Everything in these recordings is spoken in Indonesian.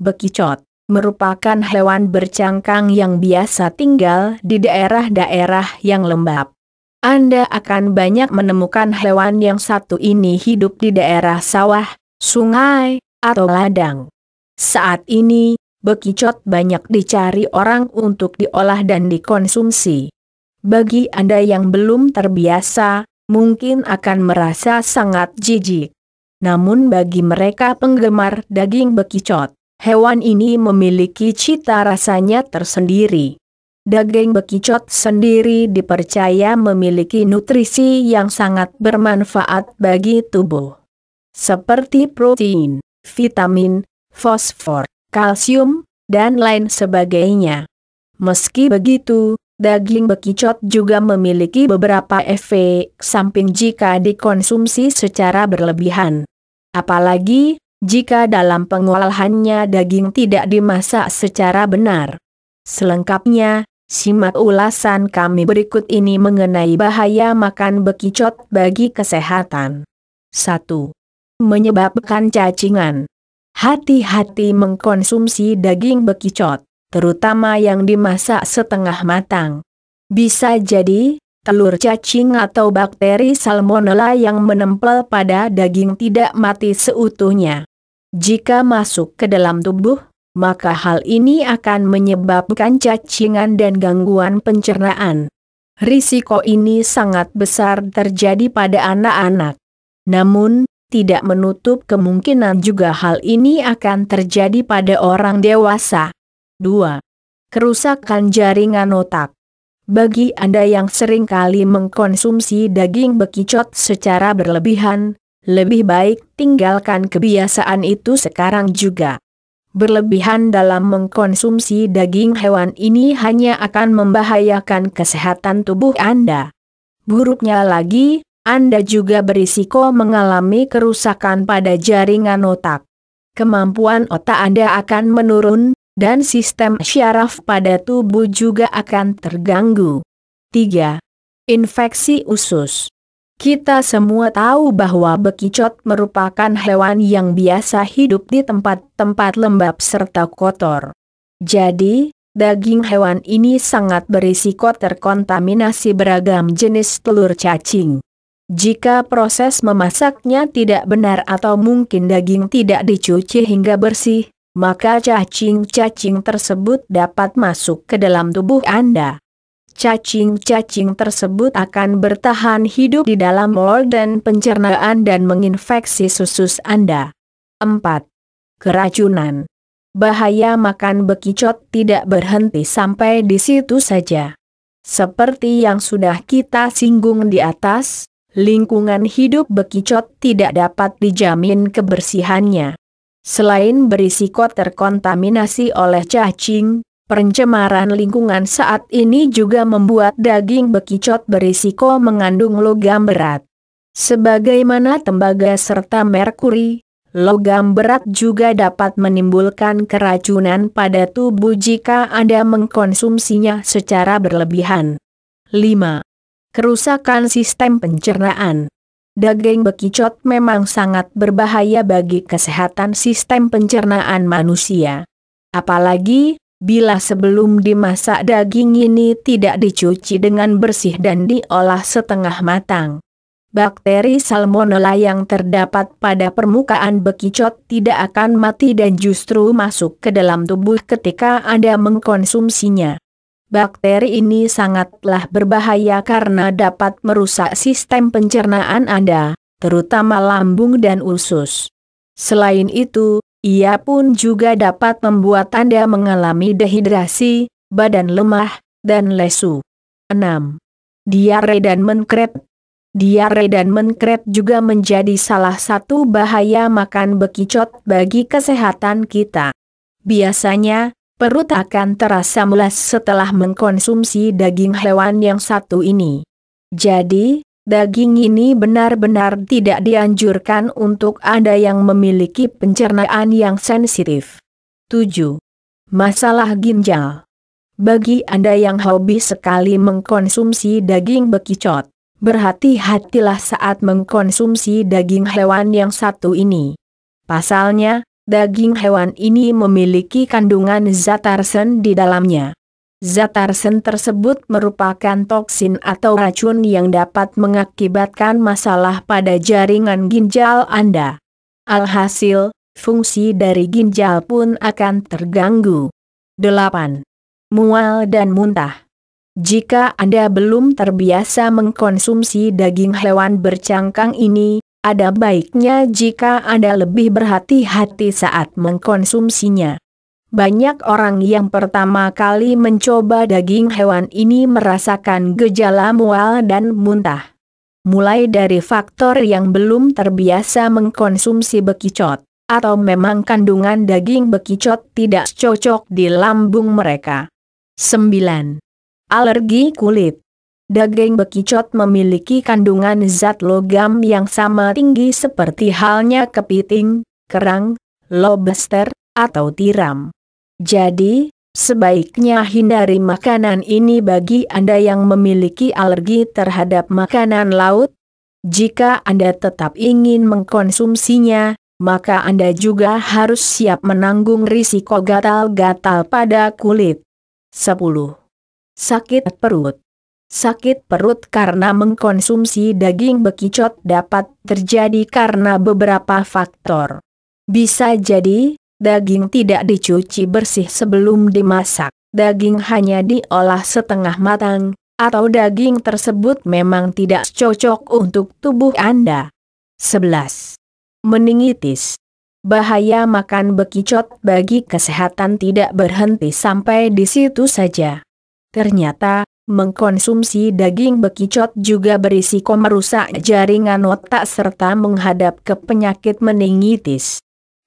bekicot, merupakan hewan bercangkang yang biasa tinggal di daerah-daerah yang lembab. Anda akan banyak menemukan hewan yang satu ini hidup di daerah sawah, sungai, atau ladang. Saat ini, bekicot banyak dicari orang untuk diolah dan dikonsumsi. Bagi Anda yang belum terbiasa, mungkin akan merasa sangat jijik. Namun bagi mereka penggemar daging bekicot, Hewan ini memiliki cita rasanya tersendiri. Daging bekicot sendiri dipercaya memiliki nutrisi yang sangat bermanfaat bagi tubuh. Seperti protein, vitamin, fosfor, kalsium, dan lain sebagainya. Meski begitu, daging bekicot juga memiliki beberapa efek samping jika dikonsumsi secara berlebihan. Apalagi, jika dalam pengolahannya daging tidak dimasak secara benar. Selengkapnya, simak ulasan kami berikut ini mengenai bahaya makan bekicot bagi kesehatan. 1. Menyebabkan cacingan. Hati-hati mengkonsumsi daging bekicot, terutama yang dimasak setengah matang. Bisa jadi, telur cacing atau bakteri salmonella yang menempel pada daging tidak mati seutuhnya. Jika masuk ke dalam tubuh, maka hal ini akan menyebabkan cacingan dan gangguan pencernaan. Risiko ini sangat besar terjadi pada anak-anak. Namun, tidak menutup kemungkinan juga hal ini akan terjadi pada orang dewasa. 2. Kerusakan jaringan otak Bagi Anda yang seringkali mengkonsumsi daging bekicot secara berlebihan, lebih baik tinggalkan kebiasaan itu sekarang juga. Berlebihan dalam mengkonsumsi daging hewan ini hanya akan membahayakan kesehatan tubuh Anda. Buruknya lagi, Anda juga berisiko mengalami kerusakan pada jaringan otak. Kemampuan otak Anda akan menurun, dan sistem syaraf pada tubuh juga akan terganggu. 3. Infeksi usus kita semua tahu bahwa bekicot merupakan hewan yang biasa hidup di tempat-tempat lembab serta kotor. Jadi, daging hewan ini sangat berisiko terkontaminasi beragam jenis telur cacing. Jika proses memasaknya tidak benar atau mungkin daging tidak dicuci hingga bersih, maka cacing-cacing tersebut dapat masuk ke dalam tubuh Anda. Cacing-cacing tersebut akan bertahan hidup di dalam organ pencernaan dan menginfeksi susus Anda. 4. Keracunan Bahaya makan bekicot tidak berhenti sampai di situ saja. Seperti yang sudah kita singgung di atas, lingkungan hidup bekicot tidak dapat dijamin kebersihannya. Selain berisiko terkontaminasi oleh cacing, Pencemaran lingkungan saat ini juga membuat daging bekicot berisiko mengandung logam berat. Sebagaimana tembaga serta merkuri, logam berat juga dapat menimbulkan keracunan pada tubuh jika Anda mengkonsumsinya secara berlebihan. 5. Kerusakan sistem pencernaan Daging bekicot memang sangat berbahaya bagi kesehatan sistem pencernaan manusia. Apalagi, Bila sebelum dimasak daging ini tidak dicuci dengan bersih dan diolah setengah matang, bakteri salmonella yang terdapat pada permukaan bekicot tidak akan mati dan justru masuk ke dalam tubuh ketika Anda mengkonsumsinya. Bakteri ini sangatlah berbahaya karena dapat merusak sistem pencernaan Anda, terutama lambung dan usus. Selain itu, ia pun juga dapat membuat Anda mengalami dehidrasi, badan lemah, dan lesu. 6. Diare dan menkret Diare dan menkret juga menjadi salah satu bahaya makan bekicot bagi kesehatan kita. Biasanya, perut akan terasa mulas setelah mengkonsumsi daging hewan yang satu ini. Jadi, Daging ini benar-benar tidak dianjurkan untuk Anda yang memiliki pencernaan yang sensitif. 7. Masalah ginjal. Bagi Anda yang hobi sekali mengkonsumsi daging bekicot, berhati-hatilah saat mengkonsumsi daging hewan yang satu ini. Pasalnya, daging hewan ini memiliki kandungan zat arsen di dalamnya. Zat arsen tersebut merupakan toksin atau racun yang dapat mengakibatkan masalah pada jaringan ginjal Anda. Alhasil, fungsi dari ginjal pun akan terganggu. 8. Mual dan muntah. Jika Anda belum terbiasa mengkonsumsi daging hewan bercangkang ini, ada baiknya jika Anda lebih berhati-hati saat mengkonsumsinya. Banyak orang yang pertama kali mencoba daging hewan ini merasakan gejala mual dan muntah. Mulai dari faktor yang belum terbiasa mengkonsumsi bekicot, atau memang kandungan daging bekicot tidak cocok di lambung mereka. 9. Alergi kulit Daging bekicot memiliki kandungan zat logam yang sama tinggi seperti halnya kepiting, kerang, lobster, atau tiram. Jadi, sebaiknya hindari makanan ini bagi Anda yang memiliki alergi terhadap makanan laut. Jika Anda tetap ingin mengkonsumsinya, maka Anda juga harus siap menanggung risiko gatal-gatal pada kulit. 10. Sakit perut Sakit perut karena mengkonsumsi daging bekicot dapat terjadi karena beberapa faktor. Bisa jadi, Daging tidak dicuci bersih sebelum dimasak, daging hanya diolah setengah matang, atau daging tersebut memang tidak cocok untuk tubuh Anda. 11. Meningitis Bahaya makan bekicot bagi kesehatan tidak berhenti sampai di situ saja. Ternyata, mengkonsumsi daging bekicot juga berisiko merusak jaringan otak serta menghadap ke penyakit meningitis.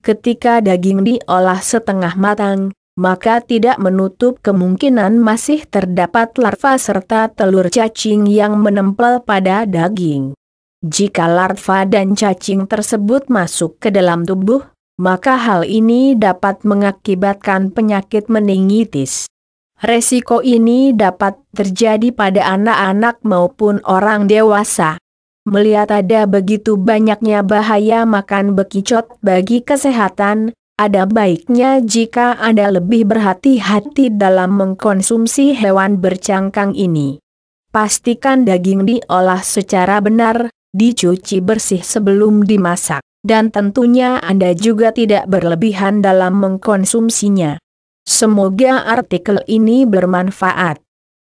Ketika daging diolah setengah matang, maka tidak menutup kemungkinan masih terdapat larva serta telur cacing yang menempel pada daging. Jika larva dan cacing tersebut masuk ke dalam tubuh, maka hal ini dapat mengakibatkan penyakit meningitis. Resiko ini dapat terjadi pada anak-anak maupun orang dewasa. Melihat ada begitu banyaknya bahaya makan bekicot bagi kesehatan, ada baiknya jika Anda lebih berhati-hati dalam mengkonsumsi hewan bercangkang ini. Pastikan daging diolah secara benar, dicuci bersih sebelum dimasak, dan tentunya Anda juga tidak berlebihan dalam mengkonsumsinya. Semoga artikel ini bermanfaat.